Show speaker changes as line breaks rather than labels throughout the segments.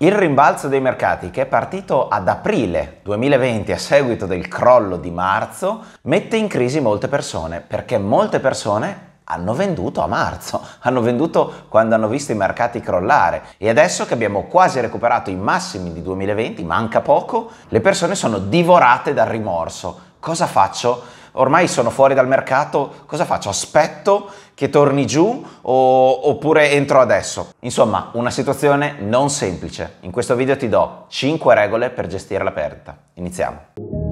Il rimbalzo dei mercati, che è partito ad aprile 2020 a seguito del crollo di marzo, mette in crisi molte persone, perché molte persone hanno venduto a marzo, hanno venduto quando hanno visto i mercati crollare e adesso che abbiamo quasi recuperato i massimi di 2020, manca poco, le persone sono divorate dal rimorso. Cosa faccio? ormai sono fuori dal mercato, cosa faccio? Aspetto che torni giù o, oppure entro adesso? Insomma, una situazione non semplice. In questo video ti do 5 regole per gestire la perdita. Iniziamo.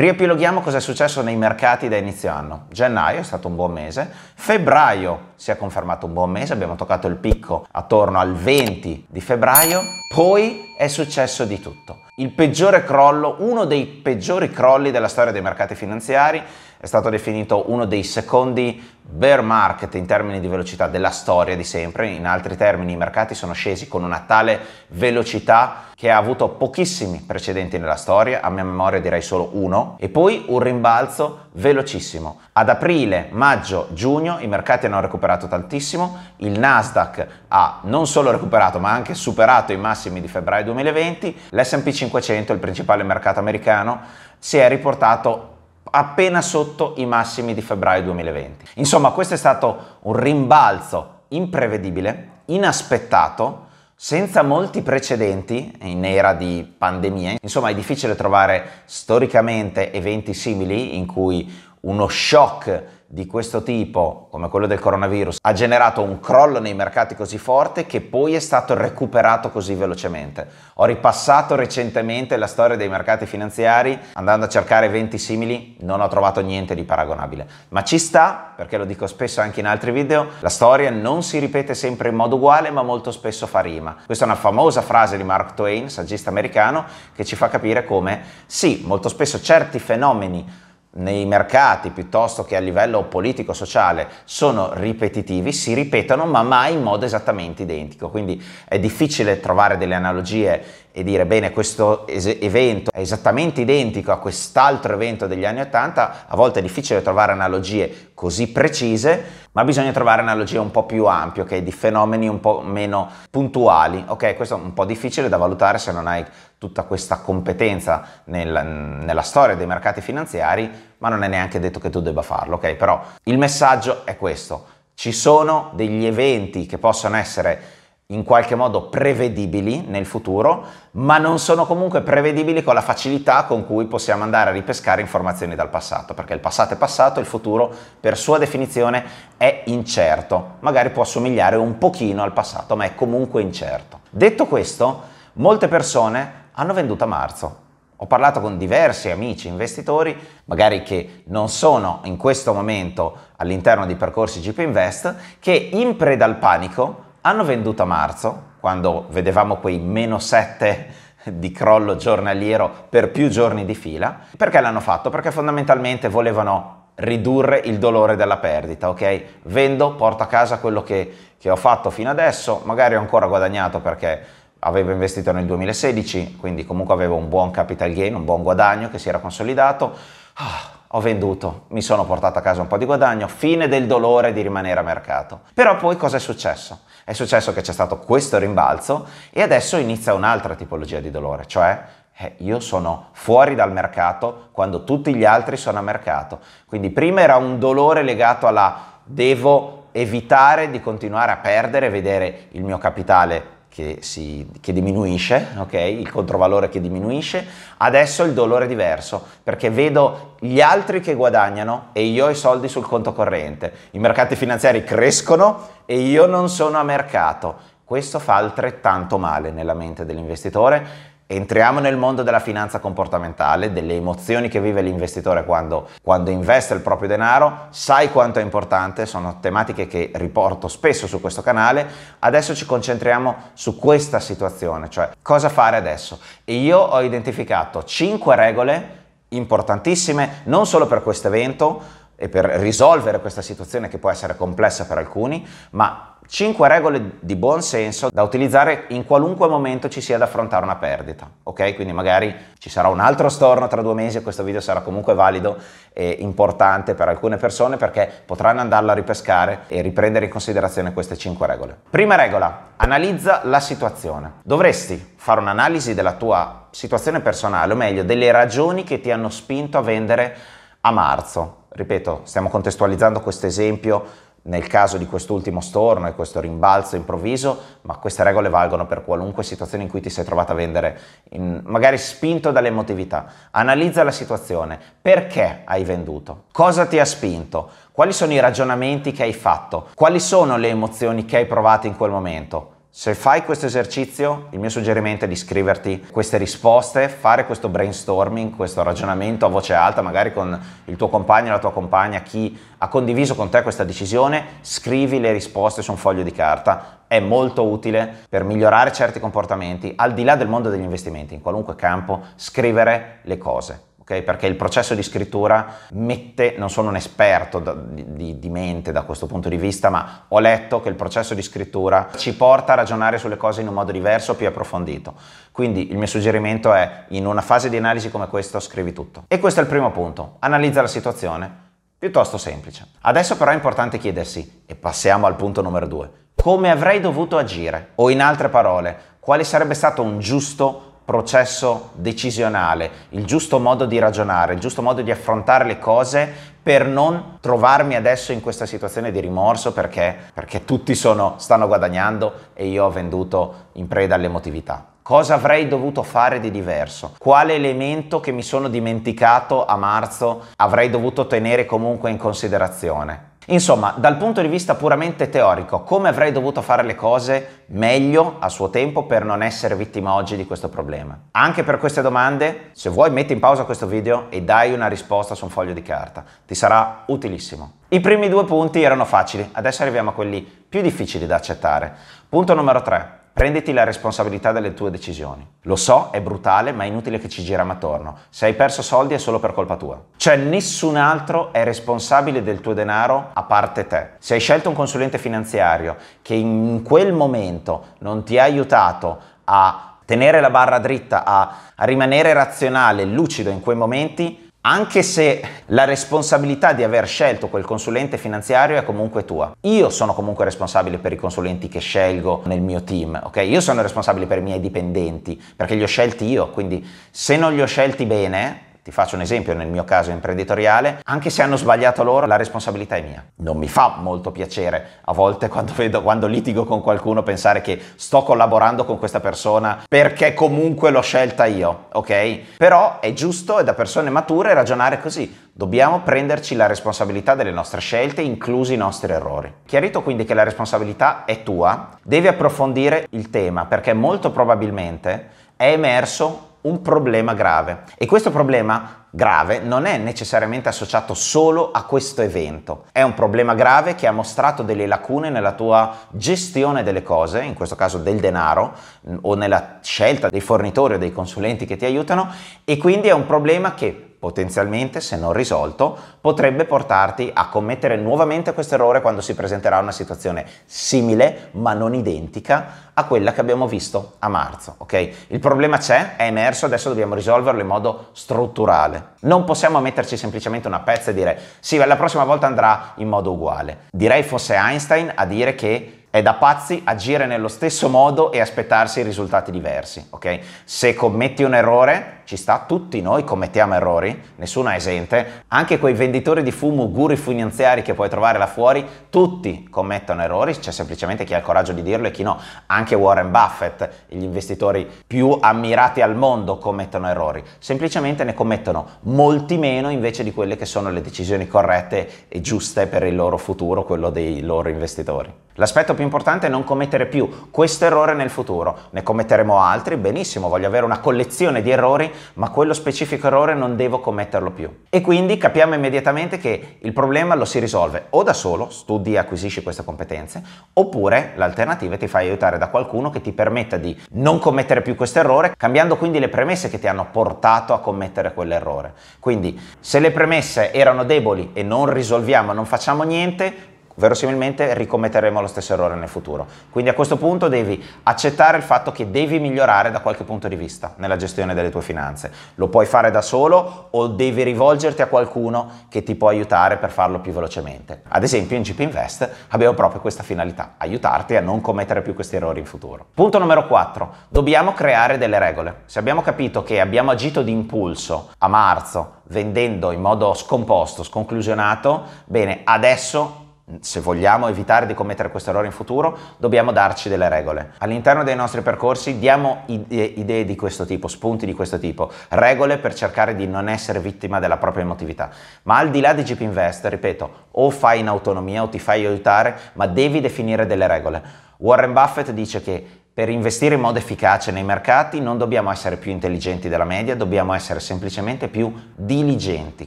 Riepiloghiamo cosa è successo nei mercati da inizio anno. Gennaio è stato un buon mese, febbraio si è confermato un buon mese, abbiamo toccato il picco attorno al 20 di febbraio, poi è successo di tutto. Il peggiore crollo, uno dei peggiori crolli della storia dei mercati finanziari, è stato definito uno dei secondi bear market in termini di velocità della storia di sempre. In altri termini, i mercati sono scesi con una tale velocità che ha avuto pochissimi precedenti nella storia, a mia memoria direi solo uno, e poi un rimbalzo velocissimo. Ad aprile, maggio, giugno i mercati hanno recuperato tantissimo, il Nasdaq ha non solo recuperato ma anche superato i massimi di febbraio 2020 l'SP 500, il principale mercato americano, si è riportato appena sotto i massimi di febbraio 2020. Insomma, questo è stato un rimbalzo imprevedibile, inaspettato, senza molti precedenti in era di pandemia. Insomma, è difficile trovare storicamente eventi simili in cui uno shock di questo tipo, come quello del coronavirus, ha generato un crollo nei mercati così forte che poi è stato recuperato così velocemente. Ho ripassato recentemente la storia dei mercati finanziari andando a cercare eventi simili, non ho trovato niente di paragonabile, ma ci sta, perché lo dico spesso anche in altri video, la storia non si ripete sempre in modo uguale, ma molto spesso fa rima. Questa è una famosa frase di Mark Twain, saggista americano, che ci fa capire come sì, molto spesso certi fenomeni nei mercati piuttosto che a livello politico-sociale sono ripetitivi, si ripetono ma mai in modo esattamente identico, quindi è difficile trovare delle analogie e dire bene questo es- evento è esattamente identico a quest'altro evento degli anni 80, a volte è difficile trovare analogie così precise, ma bisogna trovare analogie un po' più ampie, okay? di fenomeni un po' meno puntuali. Ok, questo è un po' difficile da valutare se non hai tutta questa competenza nel, nella storia dei mercati finanziari, ma non è neanche detto che tu debba farlo, ok? Però il messaggio è questo. Ci sono degli eventi che possono essere in qualche modo prevedibili nel futuro, ma non sono comunque prevedibili con la facilità con cui possiamo andare a ripescare informazioni dal passato, perché il passato è passato, il futuro per sua definizione è incerto, magari può somigliare un pochino al passato, ma è comunque incerto. Detto questo, molte persone hanno venduto a marzo. Ho parlato con diversi amici investitori, magari che non sono in questo momento all'interno di percorsi GP Invest, che in preda al panico hanno venduto a marzo, quando vedevamo quei meno 7 di crollo giornaliero per più giorni di fila. Perché l'hanno fatto? Perché fondamentalmente volevano ridurre il dolore della perdita, ok? Vendo, porto a casa quello che, che ho fatto fino adesso, magari ho ancora guadagnato perché avevo investito nel 2016, quindi comunque avevo un buon capital gain, un buon guadagno che si era consolidato. Ah, ho venduto, mi sono portato a casa un po' di guadagno, fine del dolore di rimanere a mercato. Però poi cosa è successo? È successo che c'è stato questo rimbalzo e adesso inizia un'altra tipologia di dolore, cioè eh, io sono fuori dal mercato quando tutti gli altri sono a mercato. Quindi prima era un dolore legato alla devo evitare di continuare a perdere, vedere il mio capitale che, si, che diminuisce, okay? il controvalore che diminuisce, adesso il dolore è diverso perché vedo gli altri che guadagnano e io ho i soldi sul conto corrente, i mercati finanziari crescono e io non sono a mercato. Questo fa altrettanto male nella mente dell'investitore Entriamo nel mondo della finanza comportamentale, delle emozioni che vive l'investitore quando, quando, investe il proprio denaro, sai quanto è importante, sono tematiche che riporto spesso su questo canale, adesso ci concentriamo su questa situazione, cioè cosa fare adesso. E io ho identificato 5 regole importantissime non solo per questo evento e per risolvere questa situazione che può essere complessa per alcuni, ma 5 regole di buon senso da utilizzare in qualunque momento ci sia da affrontare una perdita, ok? Quindi magari ci sarà un altro storno tra due mesi e questo video sarà comunque valido e importante per alcune persone perché potranno andarlo a ripescare e riprendere in considerazione queste 5 regole. Prima regola, analizza la situazione. Dovresti fare un'analisi della tua situazione personale, o meglio, delle ragioni che ti hanno spinto a vendere a marzo. Ripeto, stiamo contestualizzando questo esempio nel caso di quest'ultimo storno e questo rimbalzo improvviso, ma queste regole valgono per qualunque situazione in cui ti sei trovato a vendere, in, magari spinto dall'emotività. Analizza la situazione, perché hai venduto, cosa ti ha spinto, quali sono i ragionamenti che hai fatto, quali sono le emozioni che hai provato in quel momento se fai questo esercizio, il mio suggerimento è di scriverti queste risposte, fare questo brainstorming, questo ragionamento a voce alta, magari con il tuo compagno, la tua compagna, chi ha condiviso con te questa decisione, scrivi le risposte su un foglio di carta. È molto utile per migliorare certi comportamenti, al di là del mondo degli investimenti, in qualunque campo, scrivere le cose okay? perché il processo di scrittura mette, non sono un esperto da, di, di mente da questo punto di vista, ma ho letto che il processo di scrittura ci porta a ragionare sulle cose in un modo diverso, più approfondito. Quindi il mio suggerimento è, in una fase di analisi come questa, scrivi tutto. E questo è il primo punto, analizza la situazione piuttosto semplice. Adesso però è importante chiedersi, e passiamo al punto numero due, come avrei dovuto agire? O in altre parole, quale sarebbe stato un giusto processo decisionale, il giusto modo di ragionare, il giusto modo di affrontare le cose per non trovarmi adesso in questa situazione di rimorso perché, perché tutti sono, stanno guadagnando e io ho venduto in preda all'emotività. Cosa avrei dovuto fare di diverso? Quale elemento che mi sono dimenticato a marzo avrei dovuto tenere comunque in considerazione? Insomma, dal punto di vista puramente teorico, come avrei dovuto fare le cose meglio a suo tempo per non essere vittima oggi di questo problema? Anche per queste domande, se vuoi metti in pausa questo video e dai una risposta su un foglio di carta, ti sarà utilissimo. I primi due punti erano facili, adesso arriviamo a quelli più difficili da accettare. Punto numero 3. Prenditi la responsabilità delle tue decisioni. Lo so, è brutale, ma è inutile che ci giriamo attorno. Se hai perso soldi è solo per colpa tua. Cioè nessun altro è responsabile del tuo denaro a parte te. Se hai scelto un consulente finanziario che in quel momento non ti ha aiutato a tenere la barra dritta, a, a rimanere razionale, lucido in quei momenti, anche se la responsabilità di aver scelto quel consulente finanziario è comunque tua. Io sono comunque responsabile per i consulenti che scelgo nel mio team, ok? Io sono responsabile per i miei dipendenti, perché li ho scelti io, quindi se non li ho scelti bene, ti faccio un esempio nel mio caso imprenditoriale, anche se hanno sbagliato loro, la responsabilità è mia. Non mi fa molto piacere a volte quando, vedo, quando litigo con qualcuno pensare che sto collaborando con questa persona perché comunque l'ho scelta io, ok? Però è giusto e da persone mature ragionare così. Dobbiamo prenderci la responsabilità delle nostre scelte, inclusi i nostri errori. Chiarito quindi che la responsabilità è tua, devi approfondire il tema perché molto probabilmente è emerso un problema grave. E questo problema grave non è necessariamente associato solo a questo evento. È un problema grave che ha mostrato delle lacune nella tua gestione delle cose, in questo caso del denaro, o nella scelta dei fornitori o dei consulenti che ti aiutano, e quindi è un problema che potenzialmente, se non risolto, potrebbe portarti a commettere nuovamente questo errore quando si presenterà una situazione simile ma non identica a quella che abbiamo visto a marzo, ok? Il problema c'è, è emerso, adesso dobbiamo risolverlo in modo strutturale. Non possiamo metterci semplicemente una pezza e dire "Sì, la prossima volta andrà in modo uguale". Direi fosse Einstein a dire che è da pazzi agire nello stesso modo e aspettarsi risultati diversi, ok? Se commetti un errore, ci sta, tutti noi commettiamo errori, nessuno è esente, anche quei venditori di fumo, guri finanziari che puoi trovare là fuori, tutti commettono errori, c'è semplicemente chi ha il coraggio di dirlo e chi no. Anche Warren Buffett, gli investitori più ammirati al mondo commettono errori, semplicemente ne commettono molti meno invece di quelle che sono le decisioni corrette e giuste per il loro futuro, quello dei loro investitori. L'aspetto più importante è non commettere più questo errore nel futuro. Ne commetteremo altri, benissimo, voglio avere una collezione di errori, ma quello specifico errore non devo commetterlo più. E quindi capiamo immediatamente che il problema lo si risolve o da solo, studi e acquisisci queste competenze, oppure l'alternativa è ti fai aiutare da qualcuno che ti permetta di non commettere più questo errore, cambiando quindi le premesse che ti hanno portato a commettere quell'errore. Quindi se le premesse erano deboli e non risolviamo, non facciamo niente, verosimilmente ricommetteremo lo stesso errore nel futuro. Quindi a questo punto devi accettare il fatto che devi migliorare da qualche punto di vista nella gestione delle tue finanze. Lo puoi fare da solo o devi rivolgerti a qualcuno che ti può aiutare per farlo più velocemente. Ad esempio in GP Invest abbiamo proprio questa finalità, aiutarti a non commettere più questi errori in futuro. Punto numero 4. Dobbiamo creare delle regole. Se abbiamo capito che abbiamo agito di impulso a marzo vendendo in modo scomposto, sconclusionato, bene, adesso se vogliamo evitare di commettere questo errore in futuro, dobbiamo darci delle regole. All'interno dei nostri percorsi diamo idee di questo tipo, spunti di questo tipo, regole per cercare di non essere vittima della propria emotività. Ma al di là di GP Invest, ripeto, o fai in autonomia o ti fai aiutare, ma devi definire delle regole. Warren Buffett dice che per investire in modo efficace nei mercati non dobbiamo essere più intelligenti della media, dobbiamo essere semplicemente più diligenti.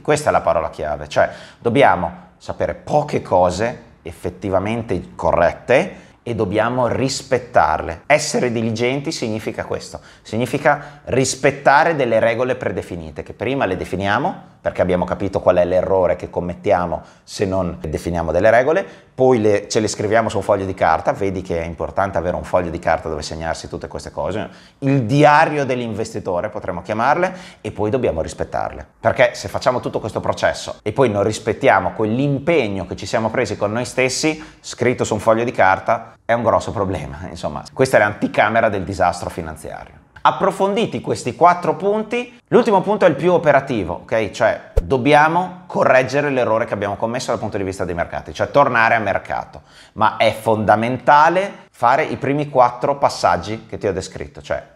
Questa è la parola chiave, cioè dobbiamo sapere poche cose effettivamente corrette e dobbiamo rispettarle. Essere diligenti significa questo, significa rispettare delle regole predefinite, che prima le definiamo, perché abbiamo capito qual è l'errore che commettiamo se non definiamo delle regole, poi le, ce le scriviamo su un foglio di carta, vedi che è importante avere un foglio di carta dove segnarsi tutte queste cose, il diario dell'investitore potremmo chiamarle e poi dobbiamo rispettarle, perché se facciamo tutto questo processo e poi non rispettiamo quell'impegno che ci siamo presi con noi stessi, scritto su un foglio di carta, è un grosso problema, insomma, questa è l'anticamera del disastro finanziario approfonditi questi quattro punti. L'ultimo punto è il più operativo, ok? Cioè dobbiamo correggere l'errore che abbiamo commesso dal punto di vista dei mercati, cioè tornare a mercato. Ma è fondamentale fare i primi quattro passaggi che ti ho descritto, cioè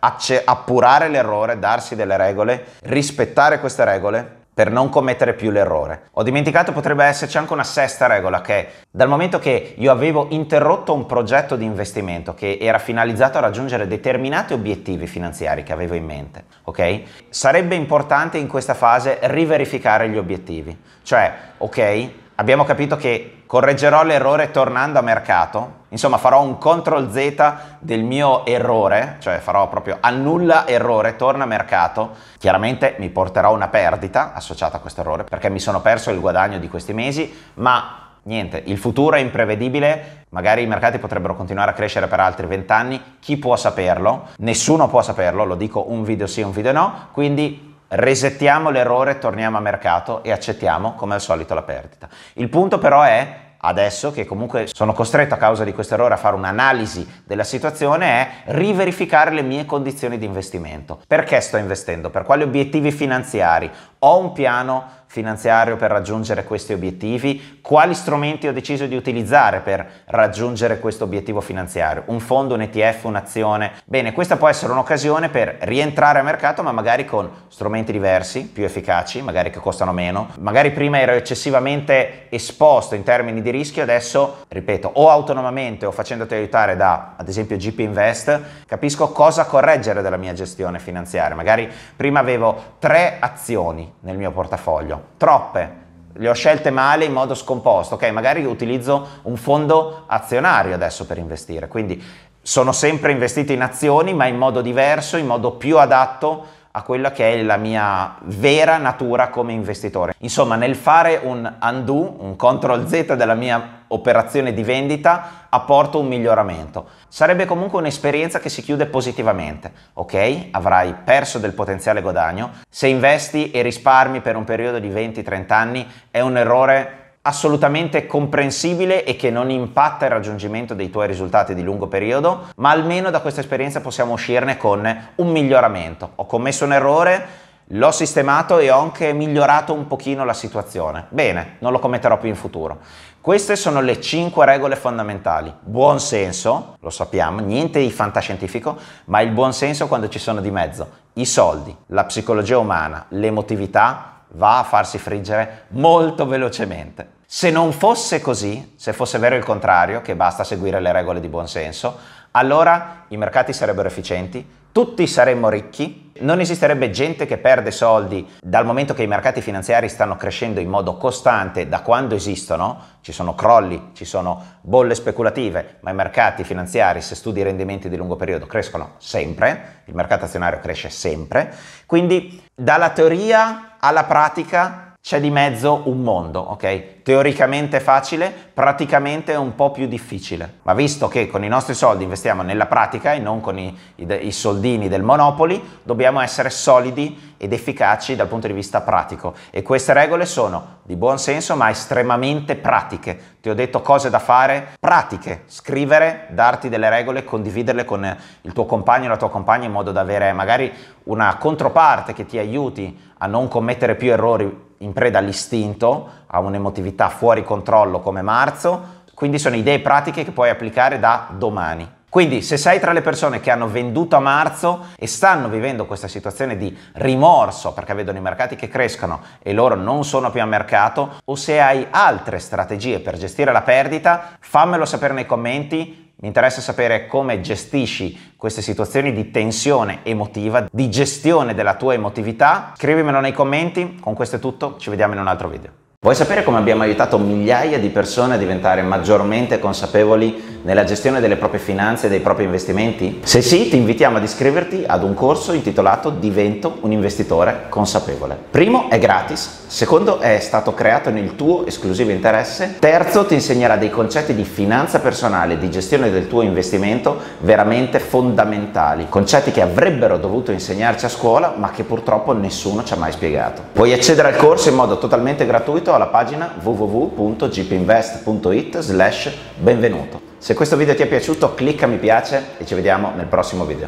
appurare l'errore, darsi delle regole, rispettare queste regole per non commettere più l'errore. Ho dimenticato potrebbe esserci anche una sesta regola che dal momento che io avevo interrotto un progetto di investimento che era finalizzato a raggiungere determinati obiettivi finanziari che avevo in mente, ok? Sarebbe importante in questa fase riverificare gli obiettivi, cioè ok abbiamo capito che correggerò l'errore tornando a mercato, insomma farò un CTRL Z del mio errore, cioè farò proprio annulla errore, torna a mercato, chiaramente mi porterò una perdita associata a questo errore perché mi sono perso il guadagno di questi mesi, ma niente, il futuro è imprevedibile, magari i mercati potrebbero continuare a crescere per altri vent'anni, chi può saperlo? Nessuno può saperlo, lo dico un video sì, un video no, quindi resettiamo l'errore, torniamo a mercato e accettiamo come al solito la perdita. Il punto però è adesso che comunque sono costretto a causa di questo errore a fare un'analisi della situazione è riverificare le mie condizioni di investimento. Perché sto investendo? Per quali obiettivi finanziari? Ho un piano finanziario per raggiungere questi obiettivi, quali strumenti ho deciso di utilizzare per raggiungere questo obiettivo finanziario, un fondo, un ETF, un'azione. Bene, questa può essere un'occasione per rientrare a mercato ma magari con strumenti diversi, più efficaci, magari che costano meno, magari prima ero eccessivamente esposto in termini di rischio, adesso, ripeto, o autonomamente o facendoti aiutare da, ad esempio, GP Invest, capisco cosa correggere della mia gestione finanziaria. Magari prima avevo tre azioni nel mio portafoglio, troppe, le ho scelte male in modo scomposto, ok, magari utilizzo un fondo azionario adesso per investire, quindi sono sempre investito in azioni ma in modo diverso, in modo più adatto a quella che è la mia vera natura come investitore. Insomma, nel fare un undo, un control Z della mia operazione di vendita, apporto un miglioramento. Sarebbe comunque un'esperienza che si chiude positivamente, ok? Avrai perso del potenziale guadagno. Se investi e risparmi per un periodo di 20-30 anni è un errore assolutamente comprensibile e che non impatta il raggiungimento dei tuoi risultati di lungo periodo, ma almeno da questa esperienza possiamo uscirne con un miglioramento. Ho commesso un errore, l'ho sistemato e ho anche migliorato un pochino la situazione. Bene, non lo commetterò più in futuro. Queste sono le 5 regole fondamentali. Buon senso, lo sappiamo, niente di fantascientifico, ma il buon senso quando ci sono di mezzo i soldi, la psicologia umana, l'emotività va a farsi friggere molto velocemente. Se non fosse così, se fosse vero il contrario, che basta seguire le regole di buonsenso, allora i mercati sarebbero efficienti, tutti saremmo ricchi, non esisterebbe gente che perde soldi dal momento che i mercati finanziari stanno crescendo in modo costante da quando esistono, ci sono crolli, ci sono bolle speculative, ma i mercati finanziari, se studi i rendimenti di lungo periodo, crescono sempre, il mercato azionario cresce sempre, quindi dalla teoria alla pratica c'è di mezzo un mondo, ok? Teoricamente facile, praticamente un po' più difficile. Ma visto che con i nostri soldi investiamo nella pratica e non con i, i, i soldini del Monopoli, dobbiamo essere solidi ed efficaci dal punto di vista pratico. E queste regole sono di buon senso ma estremamente pratiche. Ti ho detto cose da fare, pratiche, scrivere, darti delle regole, condividerle con il tuo compagno e la tua compagna in modo da avere magari una controparte che ti aiuti a non commettere più errori in preda all'istinto, a un'emotività fuori controllo come marzo. Quindi sono idee pratiche che puoi applicare da domani. Quindi se sei tra le persone che hanno venduto a marzo e stanno vivendo questa situazione di rimorso perché vedono i mercati che crescono e loro non sono più a mercato, o se hai altre strategie per gestire la perdita, fammelo sapere nei commenti. Mi interessa sapere come gestisci queste situazioni di tensione emotiva, di gestione della tua emotività. Scrivimelo nei commenti. Con questo è tutto, ci vediamo in un altro video. Vuoi sapere come abbiamo aiutato migliaia di persone a diventare maggiormente consapevoli nella gestione delle proprie finanze e dei propri investimenti? Se sì, ti invitiamo ad iscriverti ad un corso intitolato Divento un investitore consapevole. Primo è gratis, secondo è stato creato nel tuo esclusivo interesse, terzo ti insegnerà dei concetti di finanza personale e di gestione del tuo investimento veramente fondamentali, concetti che avrebbero dovuto insegnarci a scuola ma che purtroppo nessuno ci ha mai spiegato. Puoi accedere al corso in modo totalmente gratuito alla pagina www.gpinvest.it slash benvenuto. Se questo video ti è piaciuto clicca mi piace e ci vediamo nel prossimo video.